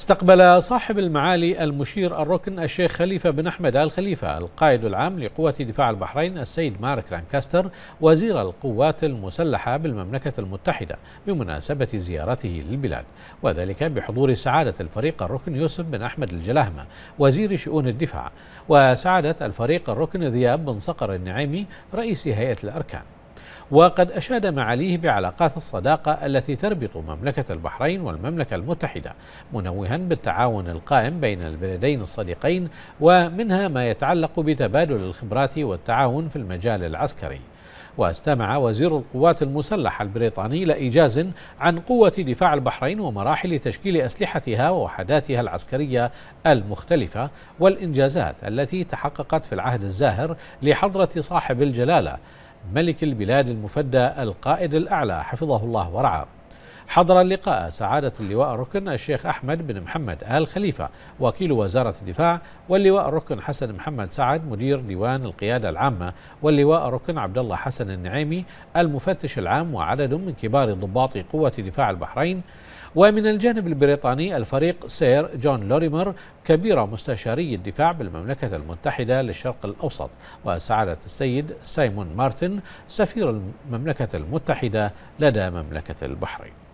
استقبل صاحب المعالي المشير الركن الشيخ خليفة بن أحمد آل خليفة القائد العام لقوة دفاع البحرين السيد مارك لانكاستر وزير القوات المسلحة بالمملكة المتحدة بمناسبة زيارته للبلاد وذلك بحضور سعادة الفريق الركن يوسف بن أحمد الجلاهمة وزير شؤون الدفاع وسعادة الفريق الركن ذياب بن صقر النعيمي رئيس هيئة الأركان وقد أشاد معاليه بعلاقات الصداقة التي تربط مملكة البحرين والمملكة المتحدة منوها بالتعاون القائم بين البلدين الصديقين ومنها ما يتعلق بتبادل الخبرات والتعاون في المجال العسكري واستمع وزير القوات المسلحة البريطاني لإيجاز عن قوة دفاع البحرين ومراحل تشكيل أسلحتها ووحداتها العسكرية المختلفة والإنجازات التي تحققت في العهد الزاهر لحضرة صاحب الجلالة ملك البلاد المفدى القائد الأعلى حفظه الله ورعاه حضر اللقاء سعادة اللواء ركن الشيخ أحمد بن محمد آل خليفة وكيل وزارة الدفاع واللواء ركن حسن محمد سعد مدير ديوان القيادة العامة واللواء ركن عبد الله حسن النعيمي المفتش العام وعدد من كبار ضباط قوة دفاع البحرين ومن الجانب البريطاني الفريق سير جون لوريمر كبير مستشاري الدفاع بالمملكة المتحدة للشرق الأوسط وسعادة السيد سايمون مارتن سفير المملكة المتحدة لدى مملكة البحرين